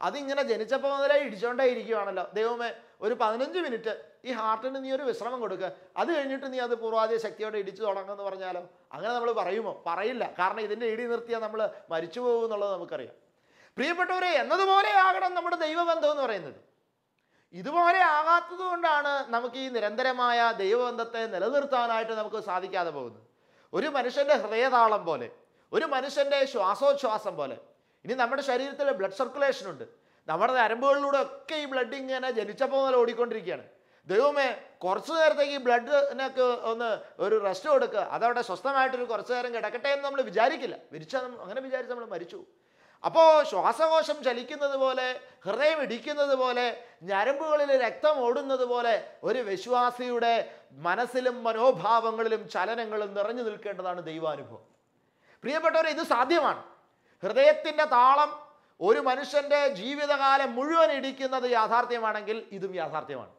അതിങ്ങനെ ജനിച്ചപ്പോൾ മുതലേ ഇടിച്ചുകൊണ്ടേ ഇരിക്കുകയാണല്ലോ ദൈവമേ ഒരു പതിനഞ്ച് മിനിറ്റ് ഈ ഹാർട്ടിന് നീ ഒരു വിശ്രമം കൊടുക്കുക അത് കഴിഞ്ഞിട്ട് നീ അത് പൂർവാധിക ശക്തിയോടെ ഇടിച്ചു തുടങ്ങുമെന്ന് പറഞ്ഞാലോ അങ്ങനെ നമ്മൾ പറയുമോ പറയില്ല കാരണം ഇതിൻ്റെ ഇടി നിർത്തിയാൽ നമ്മൾ മരിച്ചു പോകും എന്നുള്ളത് നമുക്കറിയാം പ്രിയപ്പെട്ടവരെ എന്നതുപോലെ ആകണം നമ്മുടെ ദൈവബന്ധം എന്ന് പറയുന്നത് ഇതുപോലെ ആകാത്തത് കൊണ്ടാണ് നമുക്ക് ഈ നിരന്തരമായ ദൈവബന്ധത്തെ നിലനിർത്താനായിട്ട് നമുക്ക് സാധിക്കാതെ പോകുന്നത് ഒരു മനുഷ്യൻ്റെ ഹൃദയതാളം പോലെ ഒരു മനുഷ്യൻ്റെ ശ്വാസോച്ഛ്വാസം പോലെ ഇനി നമ്മുടെ ശരീരത്തിൽ ബ്ലഡ് സർക്കുലേഷൻ ഉണ്ട് നമ്മുടെ നരമ്പുകളിലൂടെ ഒക്കെ ഈ ബ്ലഡ് ഇങ്ങനെ ജനിച്ചപ്പോൾ മുതൽ ഓടിക്കൊണ്ടിരിക്കുകയാണ് ദൈവമേ കുറച്ച് നേരത്തേക്ക് ഈ ബ്ലഡിനൊക്കെ ഒന്ന് ഒരു റെസ്റ്റ് കൊടുക്കുക അതവിടെ സ്വസ്ഥമായിട്ടൊരു കുറച്ച് നേരം കിടക്കട്ടെ എന്ന് നമ്മൾ വിചാരിക്കില്ല വിരിച്ചാൽ അങ്ങനെ വിചാരിച്ച് നമ്മൾ മരിച്ചു അപ്പോൾ ശ്വാസകോശം ചലിക്കുന്നത് പോലെ ഹൃദയം ഇടിക്കുന്നത് പോലെ ഞരമ്പുകളിൽ രക്തം ഓടുന്നത് പോലെ ഒരു വിശ്വാസിയുടെ മനസ്സിലും മനോഭാവങ്ങളിലും ചലനങ്ങളും നിറഞ്ഞു നിൽക്കേണ്ടതാണ് ദൈവാനുഭവം പ്രിയപ്പെട്ടവരെ ഇത് സാധ്യമാണ് ഹൃദയത്തിൻ്റെ താളം ഒരു മനുഷ്യൻ്റെ ജീവിതകാലം മുഴുവൻ ഇടിക്കുന്നത് യാഥാർത്ഥ്യമാണെങ്കിൽ ഇതും യാഥാർത്ഥ്യമാണ്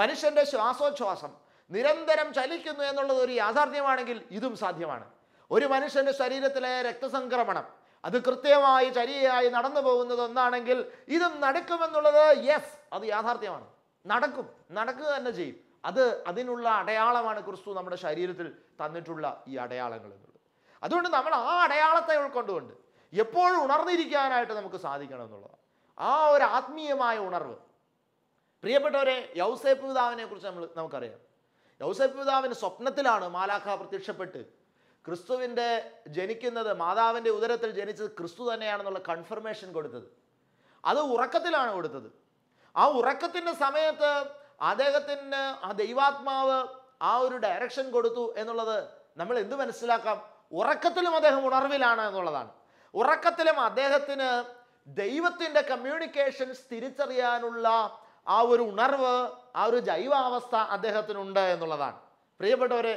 മനുഷ്യൻ്റെ ശ്വാസോച്ഛ്വാസം നിരന്തരം ചലിക്കുന്നു എന്നുള്ളത് ഒരു യാഥാർത്ഥ്യമാണെങ്കിൽ ഇതും സാധ്യമാണ് ഒരു മനുഷ്യൻ്റെ ശരീരത്തിലെ രക്തസംക്രമണം അത് കൃത്യമായി ചരിയായി നടന്നു പോകുന്നത് ഒന്നാണെങ്കിൽ ഇതും നടക്കുമെന്നുള്ളത് യെസ് അത് യാഥാർത്ഥ്യമാണ് നടക്കും നടക്കുക തന്നെ ചെയ്യും അത് അതിനുള്ള അടയാളമാണ് ക്രിസ്തു നമ്മുടെ ശരീരത്തിൽ തന്നിട്ടുള്ള ഈ അടയാളങ്ങൾ എന്നുള്ളത് അതുകൊണ്ട് നമ്മൾ ആ അടയാളത്തെ ഉൾക്കൊണ്ടുകൊണ്ട് എപ്പോഴും ഉണർന്നിരിക്കാനായിട്ട് നമുക്ക് സാധിക്കണം എന്നുള്ളതാണ് ആ ഒരു ആത്മീയമായ ഉണർവ് പ്രിയപ്പെട്ടവരെ യൗസേപ്പ് പിതാവിനെ കുറിച്ച് നമ്മൾ നമുക്കറിയാം യൗസേപ്പ് പിതാവിന് സ്വപ്നത്തിലാണ് മാലാഖ പ്രത്യക്ഷപ്പെട്ട് ക്രിസ്തുവിൻ്റെ ജനിക്കുന്നത് മാതാവിൻ്റെ ഉദരത്തിൽ ജനിച്ചത് ക്രിസ്തു തന്നെയാണെന്നുള്ള കൺഫർമേഷൻ കൊടുത്തത് അത് ഉറക്കത്തിലാണ് കൊടുത്തത് ആ ഉറക്കത്തിൻ്റെ സമയത്ത് അദ്ദേഹത്തിന് ആ ദൈവാത്മാവ് ആ ഒരു ഡയറക്ഷൻ കൊടുത്തു എന്നുള്ളത് നമ്മൾ എന്ത് മനസ്സിലാക്കാം ഉറക്കത്തിലും അദ്ദേഹം ഉണർവിലാണ് എന്നുള്ളതാണ് ഉറക്കത്തിലും അദ്ദേഹത്തിന് ദൈവത്തിൻ്റെ കമ്മ്യൂണിക്കേഷൻസ് തിരിച്ചറിയാനുള്ള ആ ഒരു ഉണർവ് ആ ഒരു ജൈവാവസ്ഥ അദ്ദേഹത്തിനുണ്ട് എന്നുള്ളതാണ് പ്രിയപ്പെട്ടവരെ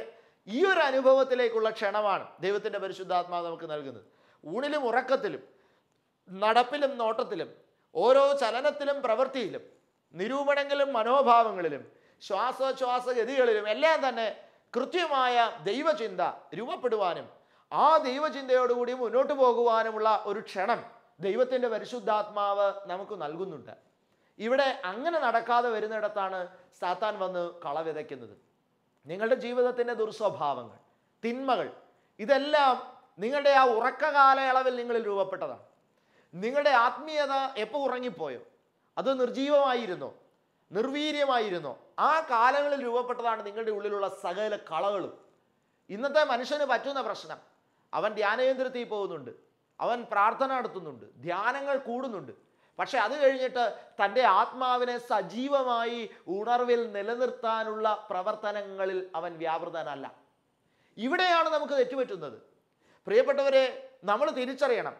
ഈ ഒരു അനുഭവത്തിലേക്കുള്ള ക്ഷണമാണ് ദൈവത്തിൻ്റെ പരിശുദ്ധാത്മാവ് നമുക്ക് നൽകുന്നത് ഊണിലും ഉറക്കത്തിലും നടപ്പിലും നോട്ടത്തിലും ഓരോ ചലനത്തിലും പ്രവൃത്തിയിലും നിരൂപണങ്ങളിലും മനോഭാവങ്ങളിലും ശ്വാസോച്ഛ്വാസഗതികളിലും എല്ലാം തന്നെ കൃത്യമായ ദൈവചിന്ത രൂപപ്പെടുവാനും ആ ദൈവചിന്തയോടുകൂടി മുന്നോട്ട് പോകുവാനുമുള്ള ഒരു ക്ഷണം ദൈവത്തിൻ്റെ പരിശുദ്ധാത്മാവ് നമുക്ക് നൽകുന്നുണ്ട് ഇവിടെ അങ്ങനെ നടക്കാതെ വരുന്നിടത്താണ് സാത്താൻ വന്ന് വിതയ്ക്കുന്നത് നിങ്ങളുടെ ജീവിതത്തിൻ്റെ ദുർസ്വഭാവങ്ങൾ തിന്മകൾ ഇതെല്ലാം നിങ്ങളുടെ ആ ഉറക്കകാലയളവിൽ നിങ്ങളിൽ രൂപപ്പെട്ടതാണ് നിങ്ങളുടെ ആത്മീയത എപ്പോൾ ഉറങ്ങിപ്പോയോ അത് നിർജീവമായിരുന്നോ നിർവീര്യമായിരുന്നോ ആ കാലങ്ങളിൽ രൂപപ്പെട്ടതാണ് നിങ്ങളുടെ ഉള്ളിലുള്ള സകല കളകളും ഇന്നത്തെ മനുഷ്യന് പറ്റുന്ന പ്രശ്നം അവൻ ധ്യാനകേന്ദ്രത്തിൽ പോകുന്നുണ്ട് അവൻ പ്രാർത്ഥന നടത്തുന്നുണ്ട് ധ്യാനങ്ങൾ കൂടുന്നുണ്ട് പക്ഷെ അത് കഴിഞ്ഞിട്ട് തൻ്റെ ആത്മാവിനെ സജീവമായി ഉണർവിൽ നിലനിർത്താനുള്ള പ്രവർത്തനങ്ങളിൽ അവൻ വ്യാപൃതനല്ല ഇവിടെയാണ് നമുക്ക് തെറ്റുപറ്റുന്നത് പ്രിയപ്പെട്ടവരെ നമ്മൾ തിരിച്ചറിയണം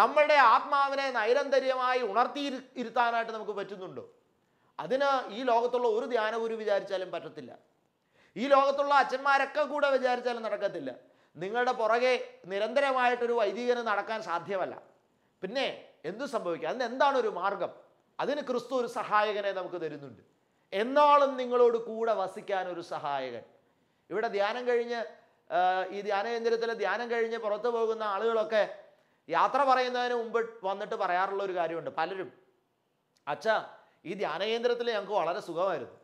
നമ്മളുടെ ആത്മാവിനെ നൈരന്തര്യമായി ഉണർത്തി ഇരുത്താനായിട്ട് നമുക്ക് പറ്റുന്നുണ്ടോ അതിന് ഈ ലോകത്തുള്ള ഒരു ധ്യാനഗുരു വിചാരിച്ചാലും പറ്റത്തില്ല ഈ ലോകത്തുള്ള അച്ഛന്മാരൊക്കെ കൂടെ വിചാരിച്ചാലും നടക്കത്തില്ല നിങ്ങളുടെ പുറകെ നിരന്തരമായിട്ടൊരു വൈദികന് നടക്കാൻ സാധ്യമല്ല പിന്നെ എന്തു സംഭവിക്കുക അതിന് എന്താണ് ഒരു മാർഗം അതിന് ക്രിസ്തു ഒരു സഹായകനെ നമുക്ക് തരുന്നുണ്ട് എന്നാളും നിങ്ങളോട് കൂടെ വസിക്കാൻ ഒരു സഹായകൻ ഇവിടെ ധ്യാനം കഴിഞ്ഞ് ഈ ധ്യാനകേന്ദ്രത്തിലെ ധ്യാനം കഴിഞ്ഞ് പുറത്തു പോകുന്ന ആളുകളൊക്കെ യാത്ര പറയുന്നതിന് മുമ്പ് വന്നിട്ട് പറയാറുള്ള ഒരു കാര്യമുണ്ട് പലരും അച്ഛ ഈ ധ്യാനകേന്ദ്രത്തിൽ ഞങ്ങൾക്ക് വളരെ സുഖമായിരുന്നു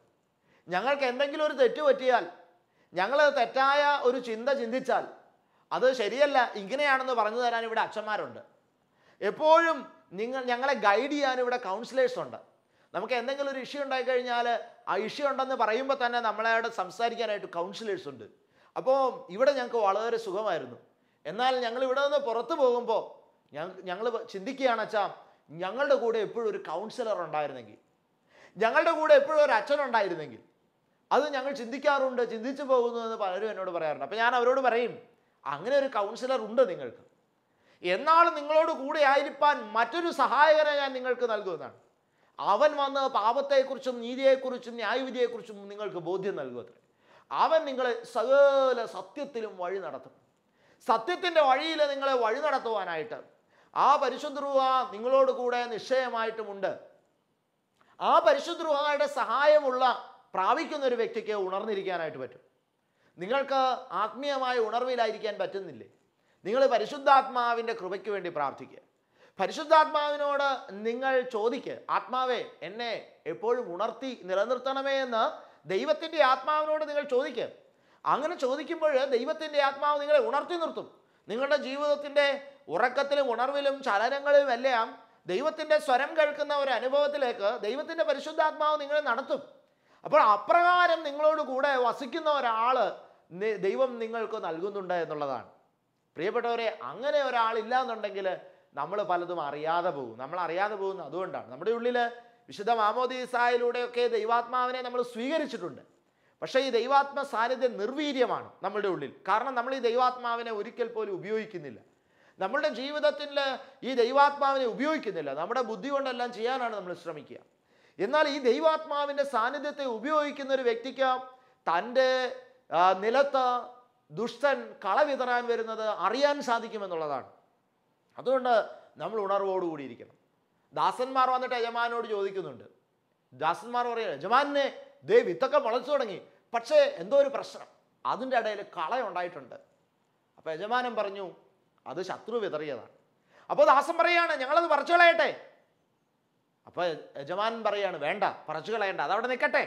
ഞങ്ങൾക്ക് എന്തെങ്കിലും ഒരു തെറ്റ് പറ്റിയാൽ ഞങ്ങൾ തെറ്റായ ഒരു ചിന്ത ചിന്തിച്ചാൽ അത് ശരിയല്ല ഇങ്ങനെയാണെന്ന് പറഞ്ഞു തരാൻ ഇവിടെ അച്ഛന്മാരുണ്ട് എപ്പോഴും നിങ്ങൾ ഞങ്ങളെ ഗൈഡ് ചെയ്യാൻ ഇവിടെ കൗൺസിലേഴ്സ് ഉണ്ട് നമുക്ക് എന്തെങ്കിലും ഒരു ഇഷ്യൂ ഉണ്ടായിക്കഴിഞ്ഞാൽ ആ ഇഷ്യൂ ഉണ്ടെന്ന് പറയുമ്പോൾ തന്നെ നമ്മളെ അവിടെ സംസാരിക്കാനായിട്ട് കൗൺസിലേഴ്സ് ഉണ്ട് അപ്പോൾ ഇവിടെ ഞങ്ങൾക്ക് വളരെ സുഖമായിരുന്നു എന്നാൽ ഞങ്ങൾ ഇവിടെ നിന്ന് പുറത്തു പോകുമ്പോൾ ഞങ്ങൾ ചിന്തിക്കുകയാണ് അച്ഛാ ഞങ്ങളുടെ കൂടെ എപ്പോഴും ഒരു കൗൺസിലർ ഉണ്ടായിരുന്നെങ്കിൽ ഞങ്ങളുടെ കൂടെ എപ്പോഴും ഒരു അച്ഛൻ ഉണ്ടായിരുന്നെങ്കിൽ അത് ഞങ്ങൾ ചിന്തിക്കാറുണ്ട് ചിന്തിച്ചു പോകുന്നു എന്ന് പലരും എന്നോട് പറയാറുണ്ട് അപ്പോൾ ഞാൻ അവരോട് പറയും അങ്ങനെ ഒരു കൗൺസിലർ ഉണ്ട് നിങ്ങൾക്ക് എന്നാൽ നിങ്ങളോട് കൂടെ ആയിരിക്കാൻ മറ്റൊരു സഹായകനെ ഞാൻ നിങ്ങൾക്ക് നൽകുന്നതാണ് അവൻ വന്ന് പാപത്തെക്കുറിച്ചും നീതിയെക്കുറിച്ചും ന്യായവിധിയെക്കുറിച്ചും നിങ്ങൾക്ക് ബോധ്യം നൽകുക അവൻ നിങ്ങളെ സകല സത്യത്തിലും വഴി നടത്തും സത്യത്തിൻ്റെ വഴിയിൽ നിങ്ങളെ വഴി നടത്തുവാനായിട്ട് ആ പരിശുദ്ധ നിങ്ങളോട് കൂടെ നിശ്ചയമായിട്ടുമുണ്ട് ആ പരിശുദ്ധ സഹായമുള്ള പ്രാപിക്കുന്ന ഒരു വ്യക്തിക്ക് ഉണർന്നിരിക്കാനായിട്ട് പറ്റും നിങ്ങൾക്ക് ആത്മീയമായ ഉണർവിലായിരിക്കാൻ പറ്റുന്നില്ലേ നിങ്ങൾ പരിശുദ്ധാത്മാവിൻ്റെ കൃപയ്ക്ക് വേണ്ടി പ്രാർത്ഥിക്കുക പരിശുദ്ധാത്മാവിനോട് നിങ്ങൾ ചോദിക്കുക ആത്മാവേ എന്നെ എപ്പോഴും ഉണർത്തി നിലനിർത്തണമേ എന്ന് ദൈവത്തിൻ്റെ ആത്മാവിനോട് നിങ്ങൾ ചോദിക്കുക അങ്ങനെ ചോദിക്കുമ്പോൾ ദൈവത്തിൻ്റെ ആത്മാവ് നിങ്ങളെ ഉണർത്തി നിർത്തും നിങ്ങളുടെ ജീവിതത്തിൻ്റെ ഉറക്കത്തിലും ഉണർവിലും ചലനങ്ങളിലും എല്ലാം ദൈവത്തിൻ്റെ സ്വരം കേൾക്കുന്ന ഒരു അനുഭവത്തിലേക്ക് ദൈവത്തിൻ്റെ പരിശുദ്ധാത്മാവ് നിങ്ങളെ നടത്തും അപ്പോൾ അപ്രകാരം നിങ്ങളോട് കൂടെ വസിക്കുന്ന ഒരാൾ ദൈവം നിങ്ങൾക്ക് നൽകുന്നുണ്ട് എന്നുള്ളതാണ് പ്രിയപ്പെട്ടവരെ അങ്ങനെ ഒരാളില്ല എന്നുണ്ടെങ്കിൽ നമ്മൾ പലതും അറിയാതെ പോകും നമ്മൾ അറിയാതെ പോകുന്നത് അതുകൊണ്ടാണ് നമ്മുടെ ഉള്ളിൽ വിശുദ്ധ മാമോദീസായിലൂടെയൊക്കെ ദൈവാത്മാവിനെ നമ്മൾ സ്വീകരിച്ചിട്ടുണ്ട് പക്ഷേ ഈ ദൈവാത്മ സാന്നിധ്യം നിർവീര്യമാണ് നമ്മളുടെ ഉള്ളിൽ കാരണം നമ്മൾ ഈ ദൈവാത്മാവിനെ ഒരിക്കൽ പോലും ഉപയോഗിക്കുന്നില്ല നമ്മളുടെ ജീവിതത്തിൽ ഈ ദൈവാത്മാവിനെ ഉപയോഗിക്കുന്നില്ല നമ്മുടെ ബുദ്ധി കൊണ്ടെല്ലാം ചെയ്യാനാണ് നമ്മൾ ശ്രമിക്കുക എന്നാൽ ഈ ദൈവാത്മാവിൻ്റെ സാന്നിധ്യത്തെ ഉപയോഗിക്കുന്ന ഒരു വ്യക്തിക്ക് തൻ്റെ നിലത്ത് ദുഷ്ടൻ കളവിതറാൻ വരുന്നത് അറിയാൻ സാധിക്കുമെന്നുള്ളതാണ് അതുകൊണ്ട് നമ്മൾ ഉണർവോടുകൂടിയിരിക്കണം ദാസന്മാർ വന്നിട്ട് യജമാനോട് ചോദിക്കുന്നുണ്ട് ദാസന്മാർ പറയുക യജമാനെ ദേ വിത്തൊക്കെ മുളച്ചു തുടങ്ങി പക്ഷേ എന്തോ ഒരു പ്രശ്നം അതിൻ്റെ ഇടയിൽ കള ഉണ്ടായിട്ടുണ്ട് അപ്പോൾ യജമാനൻ പറഞ്ഞു അത് ശത്രു വിതറിയതാണ് അപ്പോൾ ദാസൻ പറയാണ് ഞങ്ങളത് പറിച്ചു കളയട്ടെ അപ്പോൾ യജമാനൻ പറയാണ് വേണ്ട പറിച്ചു കളയണ്ട അതവിടെ നിൽക്കട്ടെ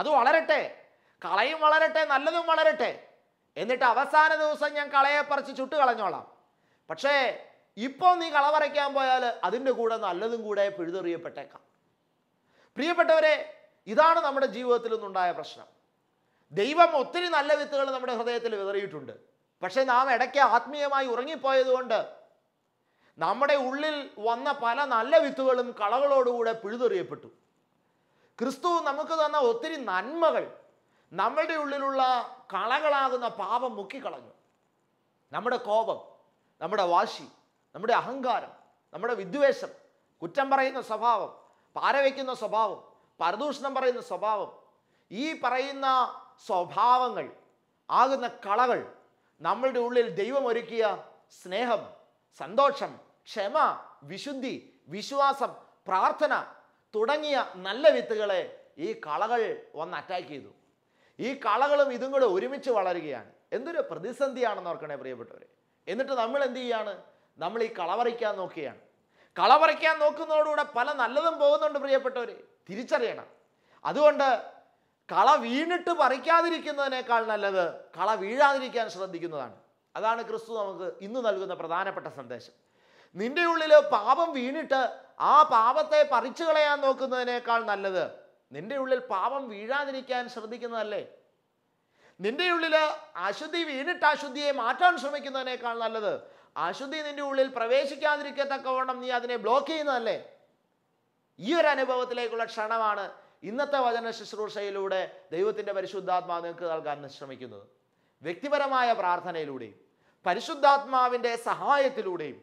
അത് വളരട്ടെ കളയും വളരട്ടെ നല്ലതും വളരട്ടെ എന്നിട്ട് അവസാന ദിവസം ഞാൻ കളയെ പറിച്ച് ചുട്ട് കളഞ്ഞോളാം പക്ഷേ ഇപ്പോൾ നീ കള പറയ്ക്കാൻ പോയാൽ അതിൻ്റെ കൂടെ നല്ലതും കൂടെ പിഴുതെറിയപ്പെട്ടേക്കാം പ്രിയപ്പെട്ടവരെ ഇതാണ് നമ്മുടെ ജീവിതത്തിൽ നിന്നുണ്ടായ പ്രശ്നം ദൈവം ഒത്തിരി നല്ല വിത്തുകൾ നമ്മുടെ ഹൃദയത്തിൽ വിതറിയിട്ടുണ്ട് പക്ഷേ നാം ഇടയ്ക്ക് ആത്മീയമായി ഉറങ്ങിപ്പോയതുകൊണ്ട് നമ്മുടെ ഉള്ളിൽ വന്ന പല നല്ല വിത്തുകളും കളകളോടുകൂടെ പിഴുതെറിയപ്പെട്ടു ക്രിസ്തു നമുക്ക് തന്ന ഒത്തിരി നന്മകൾ നമ്മളുടെ ഉള്ളിലുള്ള കളകളാകുന്ന പാപം മുക്കിക്കളഞ്ഞു നമ്മുടെ കോപം നമ്മുടെ വാശി നമ്മുടെ അഹങ്കാരം നമ്മുടെ വിദ്വേഷം കുറ്റം പറയുന്ന സ്വഭാവം പാരവയ്ക്കുന്ന സ്വഭാവം പരദൂഷണം പറയുന്ന സ്വഭാവം ഈ പറയുന്ന സ്വഭാവങ്ങൾ ആകുന്ന കളകൾ നമ്മളുടെ ഉള്ളിൽ ദൈവം ഒരുക്കിയ സ്നേഹം സന്തോഷം ക്ഷമ വിശുദ്ധി വിശ്വാസം പ്രാർത്ഥന തുടങ്ങിയ നല്ല വിത്തുകളെ ഈ കളകൾ വന്ന് അറ്റാക്ക് ചെയ്തു ഈ കളകളും ഇതും കൂടെ ഒരുമിച്ച് വളരുകയാണ് എന്തൊരു പ്രതിസന്ധിയാണെന്ന് ഓർക്കണേ പ്രിയപ്പെട്ടവരെ എന്നിട്ട് നമ്മൾ എന്ത് ചെയ്യാണ് നമ്മൾ ഈ കളവറിക്കാൻ നോക്കുകയാണ് കളവറിക്കാൻ നോക്കുന്നതോടുകൂടെ പല നല്ലതും പോകുന്നുണ്ട് പ്രിയപ്പെട്ടവർ തിരിച്ചറിയണം അതുകൊണ്ട് കള വീണിട്ട് പറിക്കാതിരിക്കുന്നതിനേക്കാൾ നല്ലത് കള വീഴാതിരിക്കാൻ ശ്രദ്ധിക്കുന്നതാണ് അതാണ് ക്രിസ്തു നമുക്ക് ഇന്ന് നൽകുന്ന പ്രധാനപ്പെട്ട സന്ദേശം നിന്റെ ഉള്ളിൽ പാപം വീണിട്ട് ആ പാപത്തെ പറിച്ചു കളയാൻ നോക്കുന്നതിനേക്കാൾ നല്ലത് നിന്റെ ഉള്ളിൽ പാപം വീഴാതിരിക്കാൻ ശ്രദ്ധിക്കുന്നതല്ലേ നിന്റെ ഉള്ളിൽ അശുദ്ധി വീണിട്ട് അശുദ്ധിയെ മാറ്റാൻ ശ്രമിക്കുന്നതിനേക്കാൾ നല്ലത് അശുദ്ധി നിന്റെ ഉള്ളിൽ പ്രവേശിക്കാതിരിക്കത്തക്കവണ്ണം നീ അതിനെ ബ്ലോക്ക് ചെയ്യുന്നതല്ലേ ഈ ഒരു അനുഭവത്തിലേക്കുള്ള ക്ഷണമാണ് ഇന്നത്തെ വചന ശുശ്രൂഷയിലൂടെ ദൈവത്തിൻ്റെ പരിശുദ്ധാത്മാവ് നിങ്ങൾക്ക് നൽകാൻ ശ്രമിക്കുന്നത് വ്യക്തിപരമായ പ്രാർത്ഥനയിലൂടെയും പരിശുദ്ധാത്മാവിൻ്റെ സഹായത്തിലൂടെയും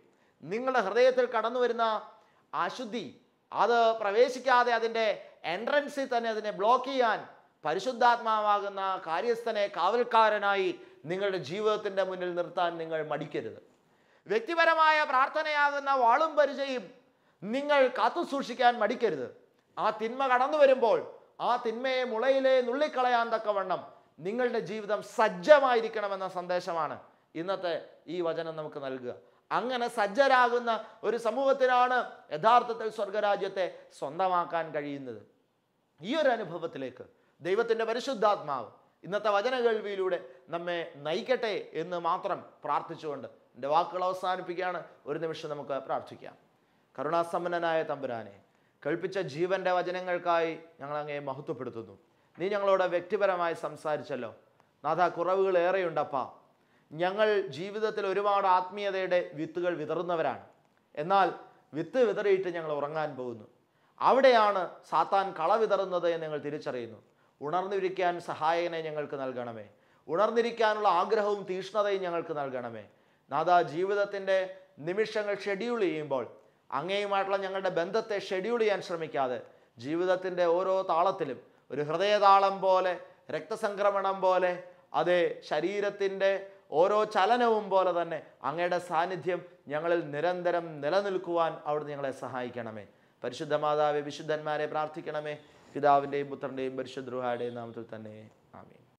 നിങ്ങളുടെ ഹൃദയത്തിൽ കടന്നു വരുന്ന അശുദ്ധി അത് പ്രവേശിക്കാതെ അതിൻ്റെ എൻട്രൻസിൽ തന്നെ അതിനെ ബ്ലോക്ക് ചെയ്യാൻ പരിശുദ്ധാത്മാവാകുന്ന കാര്യസ്ഥനെ കാവൽക്കാരനായി നിങ്ങളുടെ ജീവിതത്തിൻ്റെ മുന്നിൽ നിർത്താൻ നിങ്ങൾ മടിക്കരുത് വ്യക്തിപരമായ പ്രാർത്ഥനയാകുന്ന വാളും പരിചയം നിങ്ങൾ കാത്തു സൂക്ഷിക്കാൻ മടിക്കരുത് ആ തിന്മ കടന്നു വരുമ്പോൾ ആ തിന്മയെ മുളയിലെ നുള്ളിക്കളയാൻ തക്കവണ്ണം നിങ്ങളുടെ ജീവിതം സജ്ജമായിരിക്കണമെന്ന സന്ദേശമാണ് ഇന്നത്തെ ഈ വചനം നമുക്ക് നൽകുക അങ്ങനെ സജ്ജരാകുന്ന ഒരു സമൂഹത്തിനാണ് യഥാർത്ഥത്തിൽ സ്വർഗരാജ്യത്തെ സ്വന്തമാക്കാൻ കഴിയുന്നത് ഈ ഒരു അനുഭവത്തിലേക്ക് ദൈവത്തിൻ്റെ പരിശുദ്ധാത്മാവ് ഇന്നത്തെ വചന കേൾവിയിലൂടെ നമ്മെ നയിക്കട്ടെ എന്ന് മാത്രം പ്രാർത്ഥിച്ചുകൊണ്ട് എൻ്റെ വാക്കുകൾ അവസാനിപ്പിക്കുകയാണ് ഒരു നിമിഷം നമുക്ക് പ്രാർത്ഥിക്കാം കരുണാസമ്പന്നനായ തമ്പുരാനെ കേൾപ്പിച്ച ജീവൻ്റെ വചനങ്ങൾക്കായി ഞങ്ങൾ അങ്ങേ മഹത്വപ്പെടുത്തുന്നു നീ ഞങ്ങളോട് വ്യക്തിപരമായി സംസാരിച്ചല്ലോ നാഥ കുറവുകൾ ഏറെയുണ്ടപ്പാ ഞങ്ങൾ ജീവിതത്തിൽ ഒരുപാട് ആത്മീയതയുടെ വിത്തുകൾ വിതറുന്നവരാണ് എന്നാൽ വിത്ത് വിതറിയിട്ട് ഞങ്ങൾ ഉറങ്ങാൻ പോകുന്നു അവിടെയാണ് സാത്താൻ കളവിതറുന്നത് ഞങ്ങൾ തിരിച്ചറിയുന്നു ഉണർന്നിരിക്കാൻ സഹായകനെ ഞങ്ങൾക്ക് നൽകണമേ ഉണർന്നിരിക്കാനുള്ള ആഗ്രഹവും തീഷ്ണതയും ഞങ്ങൾക്ക് നൽകണമേ നാഥ ജീവിതത്തിൻ്റെ നിമിഷങ്ങൾ ഷെഡ്യൂൾ ചെയ്യുമ്പോൾ അങ്ങേയുമായിട്ടുള്ള ഞങ്ങളുടെ ബന്ധത്തെ ഷെഡ്യൂൾ ചെയ്യാൻ ശ്രമിക്കാതെ ജീവിതത്തിൻ്റെ ഓരോ താളത്തിലും ഒരു ഹൃദയതാളം പോലെ രക്തസംക്രമണം പോലെ അതേ ശരീരത്തിൻ്റെ ഓരോ ചലനവും പോലെ തന്നെ അങ്ങയുടെ സാന്നിധ്യം ഞങ്ങളിൽ നിരന്തരം നിലനിൽക്കുവാൻ അവിടുന്ന് ഞങ്ങളെ സഹായിക്കണമേ പരിശുദ്ധ മാതാവ് വിശുദ്ധന്മാരെ പ്രാർത്ഥിക്കണമേ പിതാവിൻ്റെയും പുത്രൻ്റെയും പരിശുദ്ധ നാമത്തിൽ തന്നെ ആമീൻ